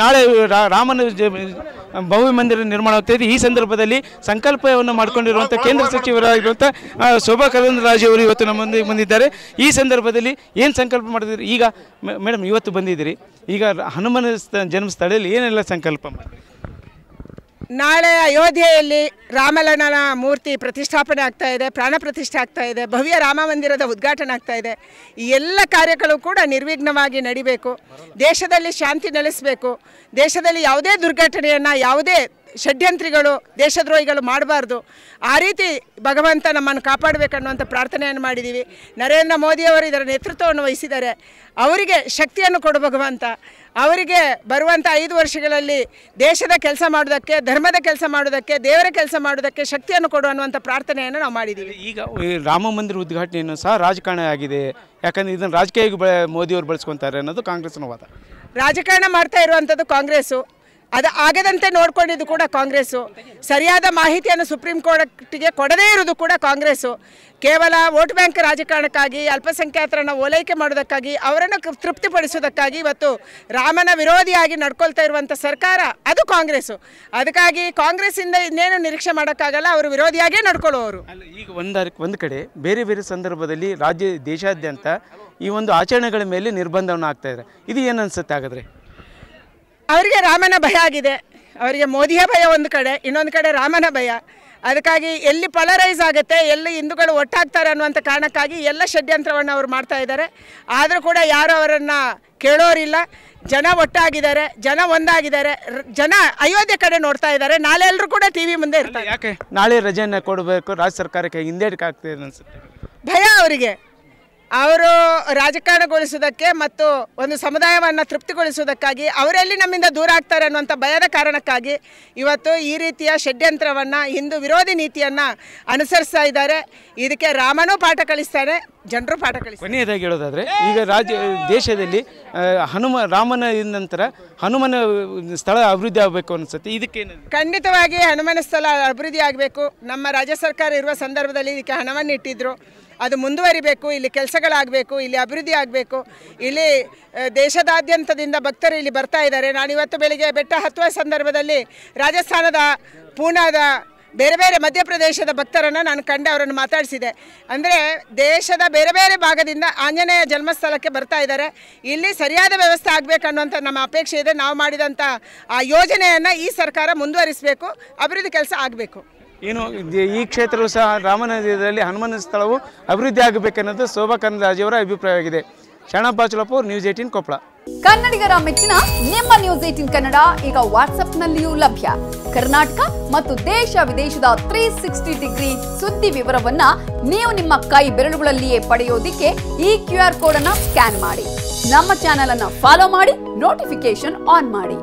ನಾಳೆ ರಾಮನ ಭವ್ಯ ಮಂದಿರ ನಿರ್ಮಾಣ ಆಗ್ತಾ ಈ ಸಂದರ್ಭದಲ್ಲಿ ಸಂಕಲ್ಪವನ್ನು ಮಾಡ್ಕೊಂಡಿರುವಂಥ ಕೇಂದ್ರ ಸಚಿವರಾಗಿರುವಂಥ ಶೋಭಾ ರಾಜು ಅವರು ಇವತ್ತು ನಮ್ಮೊಂದಿಗೆ ಬಂದಿದ್ದಾರೆ ಈ ಸಂದರ್ಭದಲ್ಲಿ ಏನು ಸಂಕಲ್ಪ ಮಾಡಿದ್ರಿ ಈಗ ಮೇಡಮ್ ಇವತ್ತು ಬಂದಿದ್ದೀರಿ ಈಗ ಹನುಮನ ಜನ್ಮಸ್ಥಳದಲ್ಲಿ ಏನೆಲ್ಲ ಸಂಕಲ್ಪ ಮಾಡಿದ್ರಿ ನಾಳೆ ಅಯೋಧ್ಯೆಯಲ್ಲಿ ರಾಮಲಲ್ಲನ ಮೂರ್ತಿ ಪ್ರತಿಷ್ಠಾಪನೆ ಆಗ್ತಾ ಇದೆ ಪ್ರಾಣ ಪ್ರತಿಷ್ಠೆ ಆಗ್ತಾ ಇದೆ ಭವ್ಯ ರಾಮ ಮಂದಿರದ ಉದ್ಘಾಟನೆ ಆಗ್ತಾ ಇದೆ ಈ ಎಲ್ಲ ಕಾರ್ಯಗಳು ಕೂಡ ನಿರ್ವಿಘ್ನವಾಗಿ ನಡಿಬೇಕು ದೇಶದಲ್ಲಿ ಶಾಂತಿ ನೆಲೆಸಬೇಕು ದೇಶದಲ್ಲಿ ಯಾವುದೇ ದುರ್ಘಟನೆಯನ್ನು ಯಾವುದೇ ಷಡ್ಯಂತ್ರಿಗಳು ದೇಶದ್ರೋಹಿಗಳು ಮಾಡಬಾರ್ದು ಆ ರೀತಿ ಭಗವಂತ ನಮ್ಮನ್ನು ಕಾಪಾಡಬೇಕನ್ನುವಂಥ ಪ್ರಾರ್ಥನೆಯನ್ನು ಮಾಡಿದ್ದೀವಿ ನರೇಂದ್ರ ಮೋದಿಯವರು ಇದರ ನೇತೃತ್ವವನ್ನು ವಹಿಸಿದ್ದಾರೆ ಅವರಿಗೆ ಶಕ್ತಿಯನ್ನು ಕೊಡು ಭಗವಂತ ಅವರಿಗೆ ಬರುವಂಥ ಐದು ವರ್ಷಗಳಲ್ಲಿ ದೇಶದ ಕೆಲಸ ಮಾಡೋದಕ್ಕೆ ಧರ್ಮದ ಕೆಲಸ ಮಾಡೋದಕ್ಕೆ ದೇವರ ಕೆಲಸ ಮಾಡೋದಕ್ಕೆ ಶಕ್ತಿಯನ್ನು ಕೊಡು ಅನ್ನುವಂಥ ಪ್ರಾರ್ಥನೆಯನ್ನು ನಾವು ಮಾಡಿದ್ದೀವಿ ಈಗ ರಾಮ ಮಂದಿರ ಉದ್ಘಾಟನೆಯನ್ನು ಸಹ ರಾಜಕಾರಣ ಆಗಿದೆ ಯಾಕಂದರೆ ಇದನ್ನು ರಾಜಕೀಯ ಮೋದಿಯವರು ಬಳಸ್ಕೊತಾರೆ ಅನ್ನೋದು ಕಾಂಗ್ರೆಸ್ನ ವಾದ ರಾಜಕಾರಣ ಮಾಡ್ತಾ ಇರುವಂಥದ್ದು ಕಾಂಗ್ರೆಸ್ಸು ಅದು ಆಗದಂತೆ ನೋಡ್ಕೊಂಡಿದ್ದು ಕೂಡ ಕಾಂಗ್ರೆಸ್ಸು ಸರಿಯಾದ ಮಾಹಿತಿಯನ್ನು ಸುಪ್ರೀಂ ಕೋರ್ಟ್ಗೆ ಕೊಡದೇ ಇರುವುದು ಕೂಡ ಕಾಂಗ್ರೆಸ್ಸು ಕೇವಲ ವೋಟ್ ಬ್ಯಾಂಕ್ ರಾಜಕಾರಣಕ್ಕಾಗಿ ಅಲ್ಪಸಂಖ್ಯಾತರನ್ನು ಓಲೈಕೆ ಮಾಡೋದಕ್ಕಾಗಿ ಅವರನ್ನು ತೃಪ್ತಿಪಡಿಸೋದಕ್ಕಾಗಿ ಇವತ್ತು ರಾಮನ ವಿರೋಧಿಯಾಗಿ ನಡ್ಕೊಳ್ತಾ ಇರುವಂಥ ಸರ್ಕಾರ ಅದು ಕಾಂಗ್ರೆಸ್ಸು ಅದಕ್ಕಾಗಿ ಕಾಂಗ್ರೆಸ್ಸಿಂದ ಇನ್ನೇನು ನಿರೀಕ್ಷೆ ಮಾಡೋಕ್ಕಾಗಲ್ಲ ಅವರು ವಿರೋಧಿಯಾಗೇ ನಡ್ಕೊಳ್ಳೋರು ಈಗ ಒಂದು ಒಂದು ಕಡೆ ಬೇರೆ ಬೇರೆ ಸಂದರ್ಭದಲ್ಲಿ ರಾಜ್ಯ ದೇಶಾದ್ಯಂತ ಈ ಒಂದು ಆಚರಣೆಗಳ ಮೇಲೆ ನಿರ್ಬಂಧವನ್ನು ಆಗ್ತಾ ಇದೆ ಇದು ಏನು ಅನಿಸುತ್ತೆ ಹಾಗಾದರೆ ಅವರಿಗೆ ರಾಮನ ಭಯ ಆಗಿದೆ ಅವರಿಗೆ ಮೋದಿಯ ಭಯ ಒಂದು ಕಡೆ ಇನ್ನೊಂದು ಕಡೆ ರಾಮನ ಭಯ ಅದಕ್ಕಾಗಿ ಎಲ್ಲಿ ಪಲರೈಸ್ ಆಗುತ್ತೆ ಎಲ್ಲಿ ಹಿಂದೂಗಳು ಒಟ್ಟಾಗ್ತಾರೆ ಅನ್ನುವಂಥ ಕಾರಣಕ್ಕಾಗಿ ಎಲ್ಲ ಷಡ್ಯಂತ್ರವನ್ನು ಅವರು ಮಾಡ್ತಾ ಇದ್ದಾರೆ ಆದರೂ ಕೂಡ ಯಾರು ಅವರನ್ನು ಕೇಳೋರಿಲ್ಲ ಜನ ಒಟ್ಟಾಗಿದ್ದಾರೆ ಜನ ಒಂದಾಗಿದ್ದಾರೆ ಜನ ಅಯೋಧ್ಯೆ ಕಡೆ ನೋಡ್ತಾ ಇದ್ದಾರೆ ನಾಳೆ ಎಲ್ಲರೂ ಕೂಡ ಟಿ ವಿ ಮುಂದೆ ಇರ್ತಾರೆ ಯಾಕೆ ನಾಳೆ ರಜೆಯನ್ನು ಕೊಡಬೇಕು ರಾಜ್ಯ ಸರ್ಕಾರಕ್ಕೆ ಹಿಂದೇಟಕ್ಕೆ ಇದೆ ಅನ್ಸುತ್ತೆ ಭಯ ಅವರಿಗೆ ಅವರು ರಾಜಕಾರಣಗೊಳಿಸೋದಕ್ಕೆ ಮತ್ತು ಒಂದು ಸಮುದಾಯವನ್ನು ತೃಪ್ತಿಗೊಳಿಸುವುದಕ್ಕಾಗಿ ಅವರೆಲ್ಲಿ ನಮ್ಮಿಂದ ದೂರ ಆಗ್ತಾರೆ ಅನ್ನುವಂಥ ಭಯದ ಕಾರಣಕ್ಕಾಗಿ ಇವತ್ತು ಈ ರೀತಿಯ ಷಡ್ಯಂತ್ರವನ್ನು ಹಿಂದೂ ವಿರೋಧಿ ನೀತಿಯನ್ನು ಅನುಸರಿಸ್ತಾ ಇದ್ದಾರೆ ಇದಕ್ಕೆ ರಾಮನೂ ಪಾಠ ಕಲಿಸ್ತಾನೆ ಜನರು ಪಾಠ ಕಲಿಸ್ತಾರೆ ಕೊನೆಯದಾಗಿ ಹೇಳೋದಾದರೆ ಈಗ ರಾಜ್ಯ ದೇಶದಲ್ಲಿ ಹನುಮ ರಾಮನ ನಂತರ ಹನುಮನ ಸ್ಥಳ ಅಭಿವೃದ್ಧಿ ಆಗಬೇಕು ಅನಿಸುತ್ತೆ ಇದಕ್ಕೆ ಖಂಡಿತವಾಗಿ ಹನುಮನ ಸ್ಥಳ ಅಭಿವೃದ್ಧಿ ಆಗಬೇಕು ನಮ್ಮ ರಾಜ್ಯ ಸರ್ಕಾರ ಇರುವ ಸಂದರ್ಭದಲ್ಲಿ ಇದಕ್ಕೆ ಹಣವನ್ನು ಇಟ್ಟಿದ್ದರು ಅದು ಮುಂದುವರಿಬೇಕು ಇಲ್ಲಿ ಕೆಲಸಗಳಾಗಬೇಕು ಇಲ್ಲಿ ಅಭಿವೃದ್ಧಿ ಆಗಬೇಕು ಇಲ್ಲಿ ದೇಶದಾದ್ಯಂತದಿಂದ ಭಕ್ತರು ಇಲ್ಲಿ ಬರ್ತಾ ಇದ್ದಾರೆ ನಾನು ಇವತ್ತು ಬೆಳಿಗ್ಗೆ ಬೆಟ್ಟ ಹತ್ತುವ ಸಂದರ್ಭದಲ್ಲಿ ರಾಜಸ್ಥಾನದ ಪೂನಾದ ಬೇರೆ ಬೇರೆ ಮಧ್ಯಪ್ರದೇಶದ ಭಕ್ತರನ್ನು ನಾನು ಕಂಡು ಅವರನ್ನು ಮಾತಾಡಿಸಿದೆ ಅಂದರೆ ದೇಶದ ಬೇರೆ ಬೇರೆ ಭಾಗದಿಂದ ಆಂಜನೇಯ ಜನ್ಮಸ್ಥಳಕ್ಕೆ ಬರ್ತಾ ಇದ್ದಾರೆ ಇಲ್ಲಿ ಸರಿಯಾದ ವ್ಯವಸ್ಥೆ ಆಗಬೇಕು ಅನ್ನುವಂಥ ನಮ್ಮ ಅಪೇಕ್ಷೆ ಇದೆ ನಾವು ಮಾಡಿದಂಥ ಆ ಯೋಜನೆಯನ್ನು ಈ ಸರ್ಕಾರ ಮುಂದುವರಿಸಬೇಕು ಅಭಿವೃದ್ಧಿ ಕೆಲಸ ಆಗಬೇಕು ಏನು ಈ ಕ್ಷೇತ್ರವು ಸಹ ರಾಮನಗರದಲ್ಲಿ ಹನುಮನ ಸ್ಥಳವು ಅಭಿವೃದ್ಧಿ ಆಗಬೇಕೆನ್ನೋದು ಶೋಭಾ ಅವರ ಅಭಿಪ್ರಾಯವಾಗಿದೆ ಶಣಪ್ಪ ಚಲಪೂರ್ ನ್ಯೂಸ್ ಏಟೀನ್ ಕೊಪ್ಪಳ ಕನ್ನಡಿಗರ ಮೆಚ್ಚಿನ ನಿಮ್ಮ ನ್ಯೂಸ್ ಏಟೀನ್ ಕನ್ನಡ ಈಗ ವಾಟ್ಸ್ಆಪ್ನಲ್ಲಿಯೂ ಲಭ್ಯ ಕರ್ನಾಟಕ ಮತ್ತು ದೇಶ ವಿದೇಶದ ತ್ರೀ ಸಿಕ್ಸ್ಟಿ ಡಿಗ್ರಿ ಸುದ್ದಿ ವಿವರವನ್ನ ನೀವು ನಿಮ್ಮ ಕೈ ಬೆರಳುಗಳಲ್ಲಿಯೇ ಪಡೆಯೋದಿಕ್ಕೆ ಈ ಕ್ಯೂ ಆರ್ ಕೋಡ್ ಅನ್ನ ಸ್ಕ್ಯಾನ್ ಮಾಡಿ ನಮ್ಮ ಚಾನೆಲ್ ಅನ್ನ ಫಾಲೋ ಮಾಡಿ ನೋಟಿಫಿಕೇಶನ್ ಆನ್ ಮಾಡಿ